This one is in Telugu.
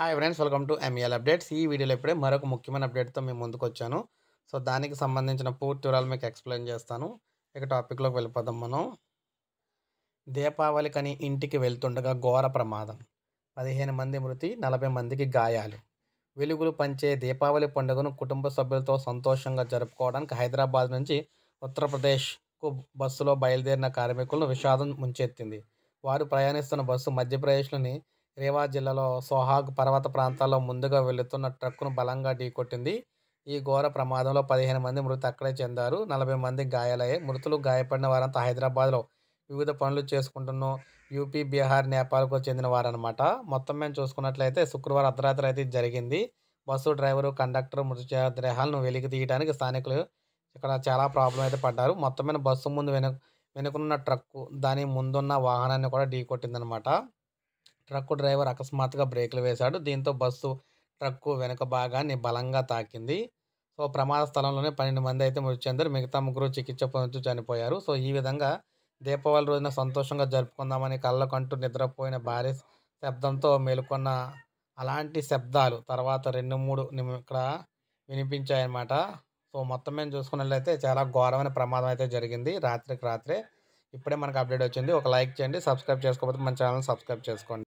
hi friends welcome to MEL updates ఈ వీడియోలో ఇప్పుడే మరొక ముఖ్యమైన అప్డేట్తో మేము ముందుకు వచ్చాను సో దానికి సంబంధించిన పూర్తి వివరాలు మీకు ఎక్స్ప్లెయిన్ చేస్తాను ఇక టాపిక్లోకి వెళ్ళిపోదాం మనం దీపావళి కని ఇంటికి వెళ్తుండగా ఘోర ప్రమాదం పదిహేను మంది మృతి నలభై మందికి గాయాలు వెలుగులు పంచే దీపావళి పండుగను కుటుంబ సభ్యులతో సంతోషంగా జరుపుకోవడానికి హైదరాబాద్ నుంచి ఉత్తరప్రదేశ్కు బస్సులో బయలుదేరిన కార్మికులను విషాదం ముంచెత్తింది వారు ప్రయాణిస్తున్న బస్సు మధ్యప్రదేశ్లోని రేవా జిల్లాలో సోహాగ్ పర్వత ప్రాంతాల్లో ముందుగా వెళుతున్న ట్రక్కును బలంగా ఢీకొట్టింది ఈ ఘోర ప్రమాదంలో పదిహేను మంది మృతి అక్కడే చెందారు నలభై మంది గాయాలయ్యాయి మృతులు గాయపడిన వారంతా హైదరాబాద్లో వివిధ పనులు చేసుకుంటున్న యూపీ బీహార్ నేపాల్కు చెందిన వారనమాట మొత్తం మేము చూసుకున్నట్లయితే శుక్రవారం అర్ధరాత్రి అయితే జరిగింది బస్సు డ్రైవరు కండక్టర్ మృతి దేహాలను వెలికి తీయడానికి స్థానికులు ఇక్కడ చాలా ప్రాబ్లం అయితే పడ్డారు మొత్తం మీద బస్సు ముందు వెను వెనుకనున్న ట్రక్కు దాని ముందున్న వాహనాన్ని కూడా ఢీకొట్టిందనమాట ట్రక్కు డ్రైవర్ అకస్మాత్తుగా బ్రేకులు వేశాడు దీంతో బస్సు ట్రక్కు వెనుక భాగాన్ని బలంగా తాకింది సో ప్రమాద స్థలంలోనే పన్నెండు మంది అయితే మృతి చెందారు మిగతా ముగ్గురు చికిత్స పొందుతూ చనిపోయారు సో ఈ విధంగా దీపావళి రోజున సంతోషంగా జరుపుకుందామని కళ్ళకంటూ నిద్రపోయిన భారీ శబ్దంతో మేలుకొన్న అలాంటి శబ్దాలు తర్వాత రెండు మూడు ఇక్కడ వినిపించాయన్నమాట సో మొత్తం మేము చూసుకున్నట్లయితే చాలా ఘోరమైన ప్రమాదం అయితే జరిగింది రాత్రికి రాత్రే ఇప్పుడే మనకు అప్డేట్ వచ్చింది ఒక లైక్ చేయండి సబ్స్క్రైబ్ చేసుకోకపోతే మన ఛానల్ సబ్స్క్రైబ్ చేసుకోండి